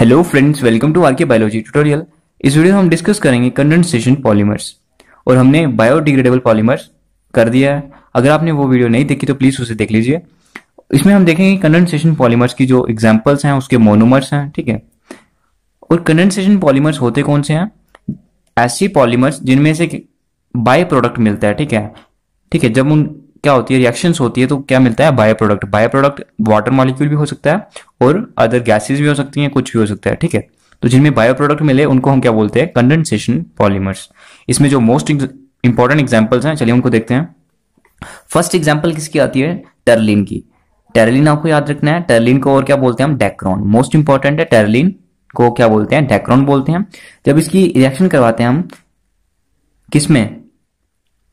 hello friends welcome to RK biology tutorial इस video में हम डिस्कस करेंगे कंडेंसेशन पॉलीमर्स और हमने बायोडिग्रेडेबल पॉलीमर्स कर दिया है अगर आपने वो वीडियो नहीं देखी तो प्लीज उसे देख लीजिए इसमें हम देखेंगे कंडेंसेशन पॉलीमर्स की जो एग्जाम्पल्स हैं उसके मोनोमर्स हैं ठीक है और कंडेंसेशन पॉलीमर्स होते कौन से हैं ऐसी पॉलीमर्स जिनमें से बाय प्रोडक्ट मिलता है ठीक है ठीक है जब उन क्या होती है रिएक्शंस होती है तो क्या मिलता है by product by product water molecule भी हो सकता है और अदर गैसेज भी हो सकती हैं कुछ भी हो सकता है ठीक है तो जिनमें बायो प्रोडक्ट मिले उनको हम क्या बोलते हैं कंडेंसेशन पॉलीमर्स इसमें जो मोस्ट इंपॉर्टेंट एग्जाम्पल्स हैं चलिए उनको देखते हैं फर्स्ट एग्जाम्पल किसकी आती है टर्लिन की टेरलिन आपको याद रखना है टेरलिन को और क्या बोलते हैं हम डेक्रॉन मोस्ट इंपॉर्टेंट है टेरलिन को क्या बोलते हैं डेक्रॉन बोलते हैं जब इसकी रिएक्शन करवाते हैं हम किसमें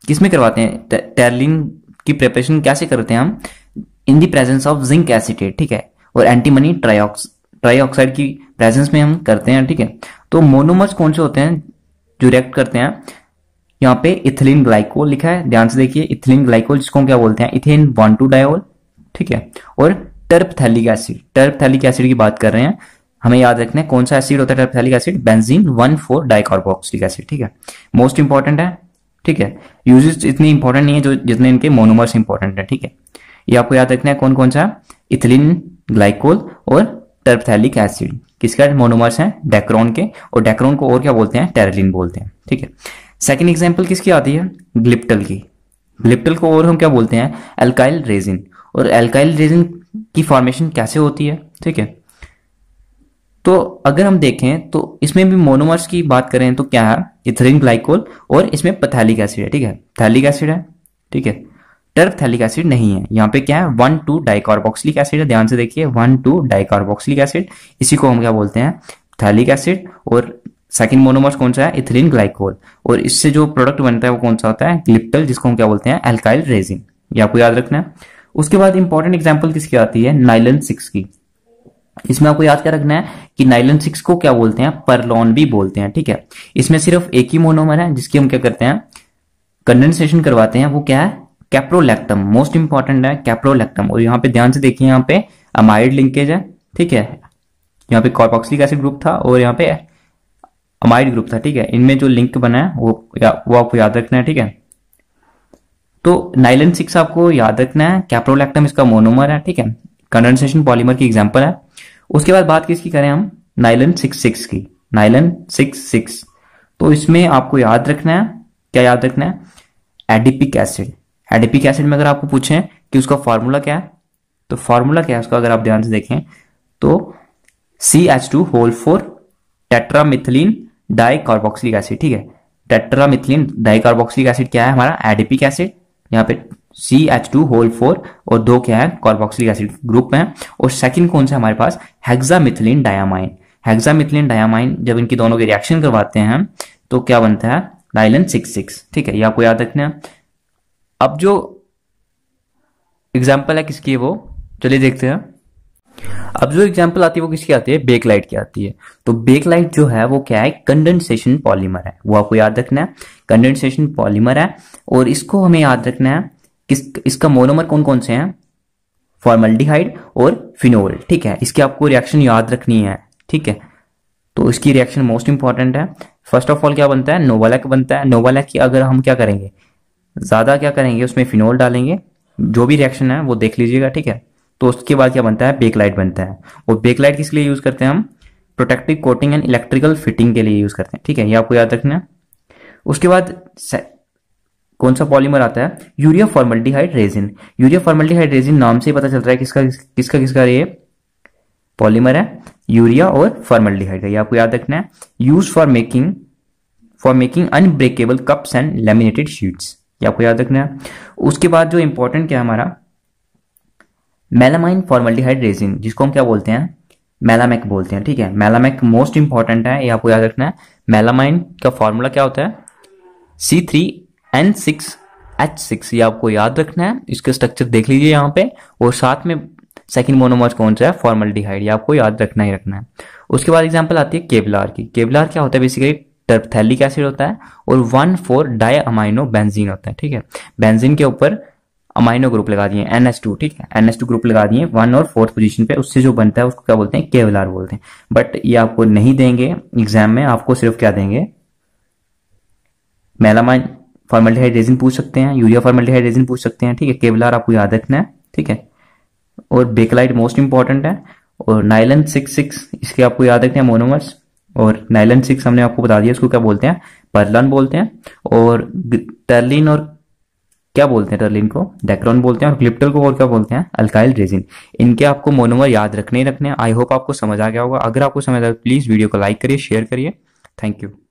किसमें करवाते हैं टेरलिन की प्रिपरेशन कैसे करते हैं हम in the presence of zinc acetate ठीक है और एंटीमनी ट्राइऑक्स ट्राईऑक्साइड की प्रेजेंस में हम करते हैं ठीक है तो मोनोमर्स कौन से होते हैं जो रिएक्ट करते हैं यहाँ पे इथिलीन ग्लाइकोल लिखा है ध्यान से देखिए इथिलीन ग्लाइकोल जिसको क्या बोलते हैं इथेन वन टू डायोल ठीक है और टर्पथैलिक एसिड टर्पथैलिक एसिड की बात कर रहे हैं हमें याद रखना है कौन सा एसिड होता है terephthalic acid benzene one four dicarboxylic acid ठीक है मोस्ट इंपॉर्टेंट है ठीक है यूजेस इतनी इंपॉर्टेंट नहीं है जो जितने इनके मोनोमर्स इंपॉर्टेंट है ठीक है ये आपको याद रखना है कौन कौन सा इथिलीन ग्लाइकोल और टर्पथैलिक एसिड किसका मोनोमर्स है डेक्रॉन के और डेक्रोन को और क्या बोलते हैं टेरलिन बोलते हैं ठीक है सेकेंड एग्जाम्पल किसकी आती है ग्लिप्टल की ग्लिप्टल को और हम क्या बोलते हैं एल्काइल रेजिन और एल्काइल रेजिन की फॉर्मेशन कैसे होती है ठीक है तो अगर हम देखें तो इसमें भी मोनोमर्स की बात करें तो क्या है इथरिन ग्लाइकोल और इसमें पथैलिक एसिड है ठीक है थैलिक एसिड है ठीक है टर्फ थैलिक एसिड नहीं है यहाँ पे क्या है वन टू डाइकार्बोक्सिलिक एसिड है ध्यान से देखिए वन टू डाइकार्बोक्सिलिक एसिड इसी को हम क्या बोलते हैं थैलिक एसिड और सेकेंड मोनोमर्स कौन सा है इथरिन ग्लाइकोल और इससे जो प्रोडक्ट बनता है वो कौन सा होता है ग्लिप्टल जिसको हम क्या बोलते हैं एल्काइल रेजिन ये आपको याद रखना है उसके बाद इंपॉर्टेंट एग्जाम्पल किसकी आती है नाइलन सिक्स की इसमें आपको याद क्या रखना है कि नाइलन सिक्स को क्या बोलते हैं परलॉन भी बोलते हैं ठीक है इसमें सिर्फ एक ही मोनोमर है जिसकी हम क्या करते हैं कंडेंसेशन करवाते हैं वो क्या है कैप्रोलैक्टम मोस्ट इंपॉर्टेंट है कैप्रोलैक्टम और यहाँ पे ध्यान से देखिए यहाँ पे अमाइड लिंकेज है ठीक है यहाँ पे कार्बोक्सिलिक एसिड ग्रुप था और यहाँ पे अमाइड ग्रुप था ठीक है इनमें जो लिंक बना है वो या, वो आपको याद रखना है ठीक है तो नाइलन सिक्स आपको याद रखना है कैप्रोलैक्टम इसका मोनोमर है ठीक है कंडेंसेशन पॉलीमर की एग्जाम्पल है उसके बाद बात किसकी करें हम नाइलन सिक्स सिक्स की नाइलन सिक्स सिक्स तो इसमें आपको याद रखना है क्या याद रखना है एडिपिक एसिड एडिपिक एसिड में अगर आपको पूछें कि उसका फॉर्मूला क्या है तो फार्मूला क्या है उसका अगर आप ध्यान से देखें तो C H two whole four tetramethylene di acid ठीक है टेट्रामिथिलीन डाई एसिड क्या है हमारा एडिपिक एसिड यहाँ पे C H two whole four और दो क्या है कार्बोक्सिलिक एसिड ग्रुप में है और सेकंड कौन सा हमारे पास हेक्सामिथिलीन डायामाइन हेक्सामिथिलीन डायामाइन जब इनकी दोनों के रिएक्शन करवाते हैं तो क्या बनता है डाइलन सिक्स सिक्स ठीक है यह आपको याद रखना अब जो एग्जाम्पल है किसकी है वो चलिए देखते हैं अब जो एग्जाम्पल आती है वो किसकी आती है बेकलाइट की आती है तो बेकलाइट जो है वो क्या है कंडेंसेशन पॉलीमर है वो आपको याद रखना है कंडेंसेशन पॉलीमर है और इसको हमें याद रखना है किस इसका मोनोमर कौन कौन से हैं फॉर्मल्डिहाइड और फिनोल ठीक है इसकी आपको रिएक्शन याद रखनी है ठीक है तो इसकी रिएक्शन मोस्ट इंपॉर्टेंट है फर्स्ट ऑफ ऑल क्या बनता है नोवालैक बनता है नोवालैक की अगर हम क्या करेंगे ज़्यादा क्या करेंगे उसमें फिनोल डालेंगे जो भी रिएक्शन है वो देख लीजिएगा ठीक है तो उसके बाद क्या बनता है बेकलाइट बनता है वो बेकलाइट किस लिए यूज़ करते हैं हम protective coating and electrical fitting के लिए यूज़ करते हैं ठीक है ये आपको याद रखना है उसके बाद कौन सा पॉलीमर आता है urea formaldehyde resin urea formaldehyde resin नाम से ही पता चल रहा है किसका किसका किसका ये पॉलीमर है यूरिया और फॉर्मल्डिहाइड का ये आपको याद रखना है use for making for making unbreakable cups and laminated sheets ये आपको याद रखना है उसके बाद जो इंपॉर्टेंट क्या है हमारा मेलामाइन फॉर्मल्डिहाइड रेजिन जिसको हम क्या बोलते हैं मेलामेक बोलते हैं ठीक है मेलामेक मोस्ट इंपॉर्टेंट है ये आपको याद रखना है मेलामाइन का फॉर्मूला क्या होता है C three N six H six ये आपको याद रखना है इसके स्ट्रक्चर देख लीजिए यहाँ पे और साथ में सेकेंड मोनोमर्स कौन सा है फॉर्मल डिहाइड ये आपको याद रखना ही रखना है उसके बाद एग्जाम्पल आती है केवलार की केवलार क्या होता है बेसिकली टर्पथैलिक एसिड होता है और one four diamino benzene होता है ठीक है बेंजीन के ऊपर अमाइनो ग्रुप लगा दिए एन एस टू ठीक है एन एस टू ग्रुप लगा दिए वन और फोर्थ पोजीशन पे उससे जो बनता है उसको क्या बोलते हैं केवलार बोलते हैं बट ये आपको नहीं देंगे एग्जाम में आपको सिर्फ क्या देंगे मेलामाइन फॉर्मल्डिहाइड रेजिन पूछ सकते हैं यूरिया फॉर्मल्डिहाइड रेजिन पूछ सकते हैं ठीक है केवलार आपको याद रखना है ठीक है और बेकलाइट मोस्ट इंपॉर्टेंट है और नाइलन सिक्स सिक्स इसके आपको याद रखना है मोनोमर्स और नाइलन सिक्स हमने आपको बता दिया इसको क्या बोलते हैं परलन बोलते हैं और टर्लिन और क्या बोलते हैं टर्लिन को डेक्रॉन बोलते हैं और क्लिप्टल को और क्या बोलते हैं अल्काइल रेजिन इनके आपको मोनोमर याद रखने ही रखने हैं आई होप आपको समझ आ गया होगा अगर आपको समझ आया प्लीज़ वीडियो को लाइक करिए शेयर करिए थैंक यू